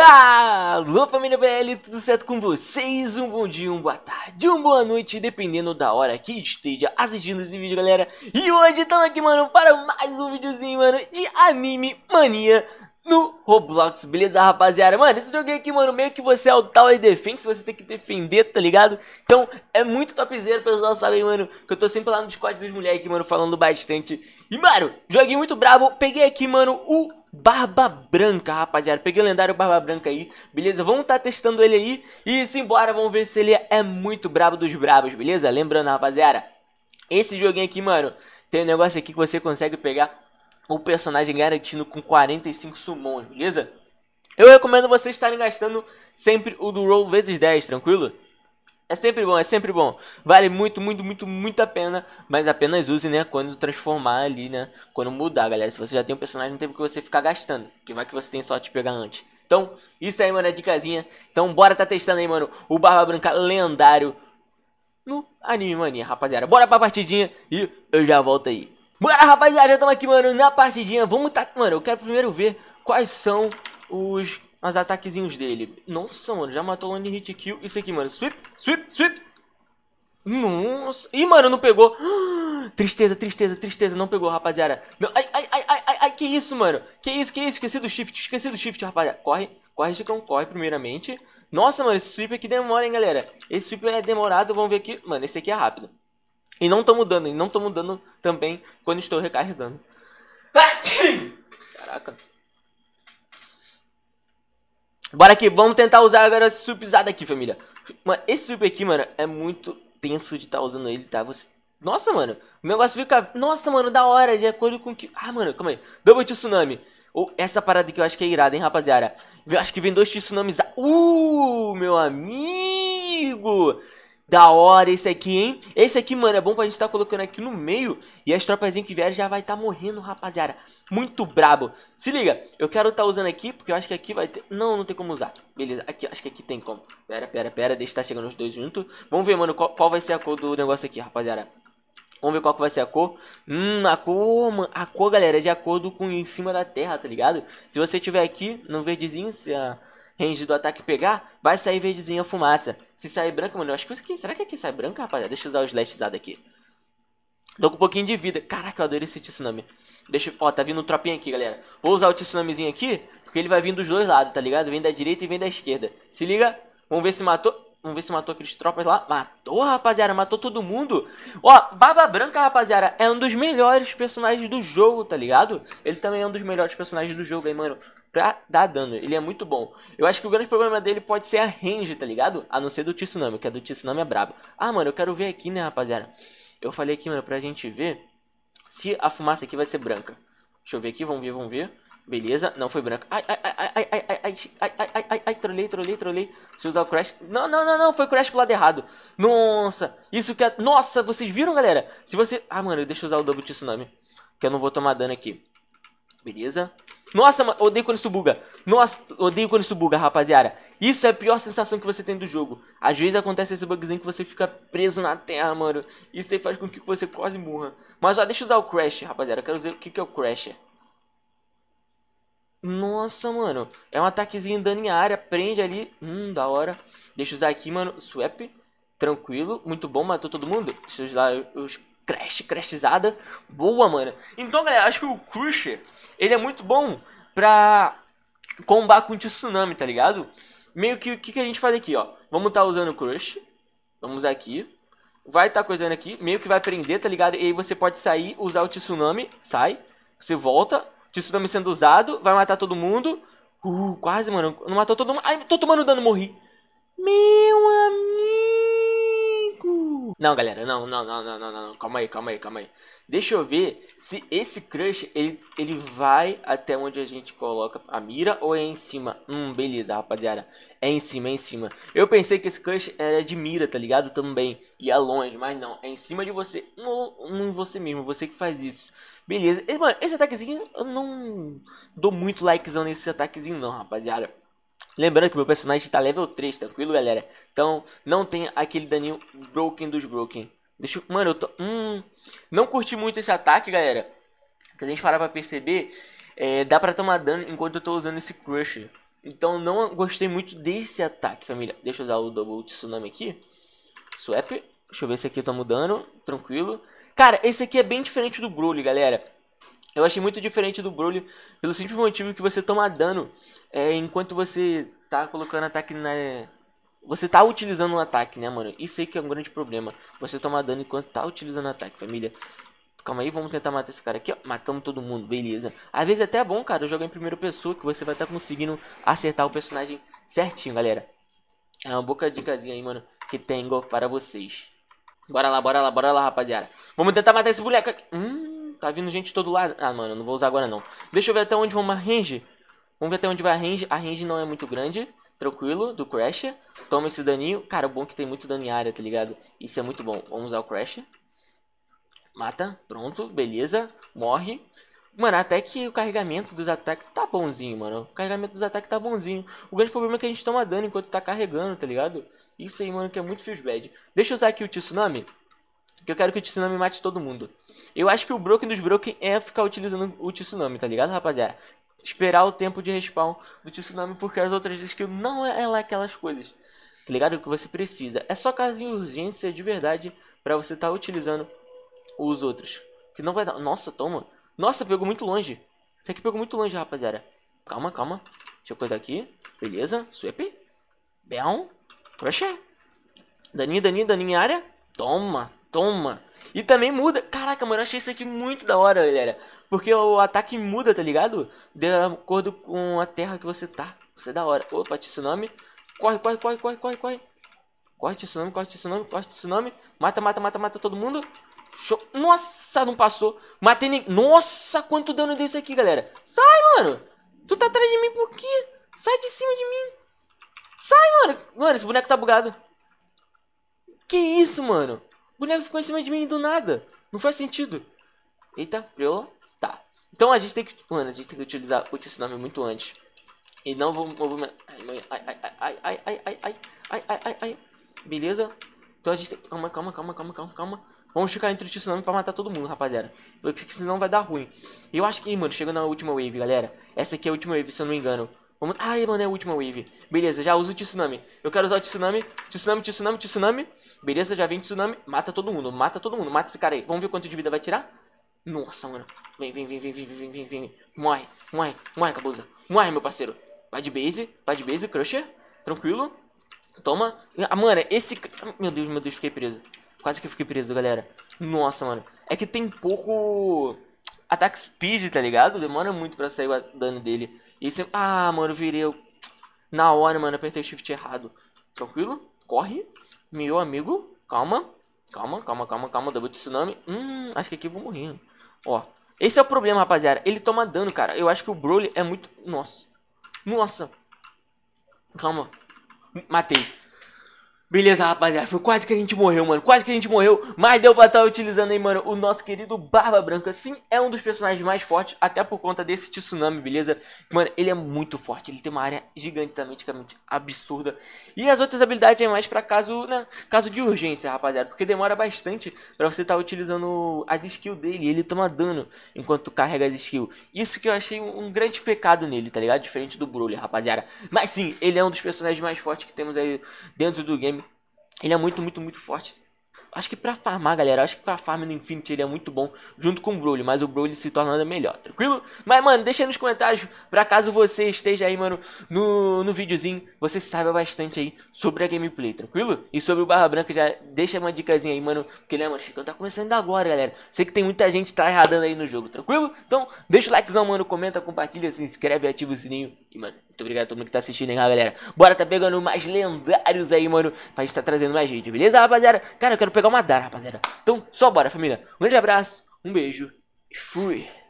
Alô ah, família BL, tudo certo com vocês? Um bom dia, um boa tarde, uma boa noite, dependendo da hora que esteja assistindo esse vídeo, galera. E hoje estamos aqui, mano, para mais um videozinho, mano, de Anime Mania no Roblox, beleza, rapaziada? Mano, esse joguinho aqui, mano, meio que você é o Tower Defense, você tem que defender, tá ligado? Então, é muito topzera, pessoal, sabe, mano, que eu tô sempre lá no Discord dos moleques, mano, falando bastante. E, mano, joguei muito brabo, peguei aqui, mano, o Barba Branca, rapaziada. Peguei o lendário Barba Branca aí, beleza? Vamos estar tá testando ele aí e simbora, vamos ver se ele é muito brabo dos bravos, beleza? Lembrando, rapaziada, esse joguinho aqui, mano, tem um negócio aqui que você consegue pegar o personagem garantindo com 45 summons, beleza? Eu recomendo vocês estarem gastando sempre o do roll vezes 10, tranquilo? É sempre bom, é sempre bom. Vale muito, muito, muito, muito a pena. Mas apenas use, né? Quando transformar ali, né? Quando mudar, galera. Se você já tem um personagem, não tem porque você ficar gastando. Porque vai que você tem sorte de pegar antes. Então, isso aí, mano, é de casinha. Então, bora tá testando aí, mano, o Barba Branca lendário no Anime Mania, rapaziada. Bora pra partidinha e eu já volto aí. Bora, rapaziada, já estamos aqui, mano, na partidinha. Vamos tá... Mano, eu quero primeiro ver quais são os... Os ataquezinhos dele. Nossa, mano, já matou o de Hit Kill. Isso aqui, mano. Sweep, sweep, sweep. Nossa. Ih, mano, não pegou. Tristeza, tristeza, tristeza. Não pegou, rapaziada. Não. Ai, ai, ai, ai, ai, que isso, mano. Que isso, que isso. Esqueci do shift, esqueci do shift, rapaziada. Corre, corre, Chicão, corre primeiramente. Nossa, mano, esse sweep aqui demora, hein, galera. Esse sweep é demorado. Vamos ver aqui. Mano, esse aqui é rápido. E não tô mudando, e não tô mudando também quando estou recarregando. Caraca. Bora aqui, vamos tentar usar agora esse supizado aqui, família. Mano, esse super aqui, mano, é muito tenso de estar tá usando ele, tá? Você... Nossa, mano, o negócio fica... Nossa, mano, da hora, de acordo com que... Ah, mano, calma aí. Double Tsunami. Ou oh, essa parada que eu acho que é irada, hein, rapaziada. Eu acho que vem dois tsunamis... Uh, meu amigo! Da hora esse aqui, hein? Esse aqui, mano, é bom pra gente tá colocando aqui no meio. E as tropazinhas que vieram já vai tá morrendo, rapaziada. Muito brabo. Se liga, eu quero tá usando aqui, porque eu acho que aqui vai ter... Não, não tem como usar. Beleza, aqui, acho que aqui tem como. Pera, pera, pera, deixa tá chegando os dois juntos. Vamos ver, mano, qual, qual vai ser a cor do negócio aqui, rapaziada. Vamos ver qual que vai ser a cor. Hum, a cor, mano, a cor, galera, é de acordo com em cima da terra, tá ligado? Se você tiver aqui, no verdezinho, se a range do ataque pegar, vai sair verdezinha fumaça. Se sair branca, mano, eu acho que isso aqui. Será que aqui sai branca, rapaziada? Deixa eu usar o slashzado aqui. Tô com um pouquinho de vida. Caraca, eu adorei esse tsunami. Deixa eu... Ó, tá vindo um tropinha aqui, galera. Vou usar o tsunamizinho aqui, porque ele vai vir dos dois lados, tá ligado? Vem da direita e vem da esquerda. Se liga. Vamos ver se matou. Vamos ver se matou aqueles tropas lá. Matou, rapaziada. Matou todo mundo. Ó, Baba Branca, rapaziada, é um dos melhores personagens do jogo, tá ligado? Ele também é um dos melhores personagens do jogo aí, mano. Pra dar dano. Ele é muito bom. Eu acho que o grande problema dele pode ser a range, tá ligado? A não ser do Tsunami, que é do Tsunami é brabo. Ah, mano, eu quero ver aqui, né, rapaziada? Eu falei aqui, mano, pra gente ver se a fumaça aqui vai ser branca. Deixa eu ver aqui, vamos ver, vamos ver. Beleza, não foi branca. Ai, ai, ai, ai, ai, ai, ai, ai, ai, trolei, trolei, trolei. Se usar o Crash. Não, não, não, não, foi o Crash pro lado errado. Nossa, isso que é... Nossa, vocês viram, galera? Se você... Ah, mano, deixa eu usar o Double Tsunami. Que eu não vou tomar dano aqui. Beleza. Nossa, mano, odeio quando isso buga. Nossa, odeio quando isso buga, rapaziada. Isso é a pior sensação que você tem do jogo. Às vezes acontece esse bugzinho que você fica preso na terra, mano. Isso aí faz com que você quase morra. Mas, ó, deixa eu usar o Crash, rapaziada. Eu quero ver o que, que é o crash? Nossa, mano. É um ataquezinho dano em área. Prende ali. Hum, da hora. Deixa eu usar aqui, mano. Swap. Tranquilo. Muito bom. Matou todo mundo. Deixa eu usar os crash, crashizada. Boa, mano. Então, galera, acho que o Crusher, ele é muito bom pra combater com o tsunami, tá ligado? Meio que o que, que, a gente faz aqui, ó. Vamos tá usando o Crush. Vamos aqui. Vai tá coisando aqui. Meio que vai prender, tá ligado? E aí você pode sair, usar o tsunami. Sai. Você volta Tsunami sendo usado, vai matar todo mundo. Uh, quase, mano. Não matou todo mundo. Ai, tô tomando dano, morri. Meu amigo. Não, galera, não, não, não, não, não, não, calma aí, calma aí, calma aí. Deixa eu ver se esse crush, ele, ele vai até onde a gente coloca a mira ou é em cima? Hum, beleza, rapaziada, é em cima, é em cima. Eu pensei que esse crush era de mira, tá ligado? Também, ia longe, mas não, é em cima de você, um, um você mesmo, você que faz isso. Beleza, e, mano, esse ataquezinho, eu não dou muito likezão nesse ataquezinho não, rapaziada. Lembrando que meu personagem tá level 3, tranquilo, galera? Então, não tem aquele daninho broken dos broken. Deixa eu... Mano, eu tô... Hum... Não curti muito esse ataque, galera. Se a gente parar pra perceber, é, dá pra tomar dano enquanto eu tô usando esse crush. Então, não gostei muito desse ataque, família. Deixa eu usar o Double Tsunami aqui. Swap. Deixa eu ver se aqui eu tomo dano. Tranquilo. Cara, esse aqui é bem diferente do Broly, galera. Eu achei muito diferente do Broly pelo simples motivo que você toma dano é, enquanto você tá colocando ataque na. Você tá utilizando um ataque, né, mano? Isso aí que é um grande problema. Você toma dano enquanto tá utilizando ataque, família. Calma aí, vamos tentar matar esse cara aqui, ó. Matamos todo mundo, beleza. Às vezes é até bom, cara, jogar em primeira pessoa, que você vai estar tá conseguindo acertar o personagem certinho, galera. É uma boca de casinha aí, mano, que tenho para vocês. Bora lá, bora lá, bora lá, rapaziada. Vamos tentar matar esse boneco aqui. Hum. Tá vindo gente de todo lado. Ah, mano, não vou usar agora não. Deixa eu ver até onde vamos a range. Vamos ver até onde vai a range. A range não é muito grande. Tranquilo, do Crash. Toma esse daninho. Cara, o bom é que tem muito dano em área, tá ligado? Isso é muito bom. Vamos usar o Crash. Mata. Pronto, beleza. Morre. Mano, até que o carregamento dos ataques tá bonzinho, mano. O carregamento dos ataques tá bonzinho. O grande problema é que a gente toma dano enquanto tá carregando, tá ligado? Isso aí, mano, que é muito feels bad. Deixa eu usar aqui o Tsunami que eu quero que o Tsunami mate todo mundo. Eu acho que o Broken dos Broken é ficar utilizando o Tsunami, tá ligado, rapaziada? Esperar o tempo de respawn do Tsunami, porque as outras skills não é, é lá aquelas coisas. Tá ligado? O que você precisa. É só caso em urgência de verdade pra você estar tá utilizando os outros. Que não vai dar... Nossa, toma. Nossa, pegou muito longe. Isso aqui pegou muito longe, rapaziada. Calma, calma. Deixa eu coisar aqui. Beleza. Sweep. Bell. Crusher. Daninha, daninha, daninha área. Toma. Toma. E também muda. Caraca, mano, eu achei isso aqui muito da hora, galera. Porque o ataque muda, tá ligado? De acordo com a terra que você tá. Isso é da hora. Opa, tsunami. Corre, corre, corre, corre, corre, corre. Corre, tsunami, corre, tsunami, corre, tsunami. Mata, mata, mata, mata todo mundo. Show. Nossa, não passou. Matei nem. Nossa, quanto dano deu isso aqui, galera. Sai, mano. Tu tá atrás de mim por quê? Sai de cima de mim. Sai, mano. Mano, esse boneco tá bugado. Que isso, mano. O boneco ficou em cima de mim do nada. Não faz sentido. Eita, viu? Tá. Então a gente tem que... Mano, a gente tem que utilizar o tsunami muito antes. E não vou... vou ai, ai, ai, ai, ai, ai, ai, ai, ai, ai, ai. Beleza. Então a gente tem... Calma, calma, calma, calma, calma, calma. Vamos ficar entre o tsunami pra matar todo mundo, rapaziada. Porque senão vai dar ruim. Eu acho que, mano, chega na última wave, galera. Essa aqui é a última wave, se eu não me engano. Vamos... Ai, mano, é a última wave. Beleza, já uso o tsunami. Eu quero usar o tsunami. Tsunami, tsunami, tsunami. Beleza, já vem tsunami. Mata todo mundo, mata todo mundo, mata esse cara aí. Vamos ver quanto de vida vai tirar? Nossa, mano. Vem, vem, vem, vem, vem, vem, vem, vem. Morre, morre, morre, cabuza. Morre, meu parceiro. Vai de base, vai de base, crusher. Tranquilo. Toma. Ah, mano, esse... Meu Deus, meu Deus, fiquei preso. Quase que fiquei preso, galera. Nossa, mano. É que tem pouco... Ataque speed, tá ligado? Demora muito pra sair o dano dele. E esse... Ah, mano, virei... Na hora, mano, apertei shift errado. Tranquilo? Corre. Meu amigo, calma. Calma, calma, calma, calma. Double tsunami. Hum, acho que aqui eu vou morrer. Ó. Esse é o problema, rapaziada. Ele toma dano, cara. Eu acho que o Broly é muito... Nossa. Nossa. Calma. Matei. Beleza, rapaziada, foi quase que a gente morreu, mano, quase que a gente morreu, mas deu pra estar tá utilizando aí, mano, o nosso querido Barba Branca, sim, é um dos personagens mais fortes, até por conta desse tsunami, beleza? Mano, ele é muito forte, ele tem uma área gigantesamente absurda, e as outras habilidades é mais pra caso, né, caso de urgência, rapaziada, porque demora bastante pra você estar tá utilizando as skills dele, ele toma dano enquanto carrega as skills, isso que eu achei um grande pecado nele, tá ligado? Diferente do Broly, rapaziada, mas sim, ele é um dos personagens mais fortes que temos aí dentro do game, ele é muito, muito, muito forte. Acho que pra farmar, galera, acho que pra farm no Infinity ele é muito bom junto com o Broly, mas o Broly se torna melhor, tranquilo? Mas, mano, deixa aí nos comentários, pra caso você esteja aí, mano, no, no videozinho, você saiba bastante aí sobre a gameplay, tranquilo? E sobre o Barra Branca, já deixa uma dicasinha aí, mano, porque, né, mano, Chicão tá começando agora, galera. Sei que tem muita gente tryhardando aí no jogo, tranquilo? Então, deixa o likezão, mano, comenta, compartilha, se inscreve, ativa o sininho e, mano, muito obrigado a todo mundo que tá assistindo, hein, galera. Bora tá pegando mais lendários aí, mano. Pra gente tá trazendo mais gente beleza, rapaziada? Cara, eu quero pegar uma Dara, rapaziada. Então, só bora, família. Um grande abraço, um beijo e fui.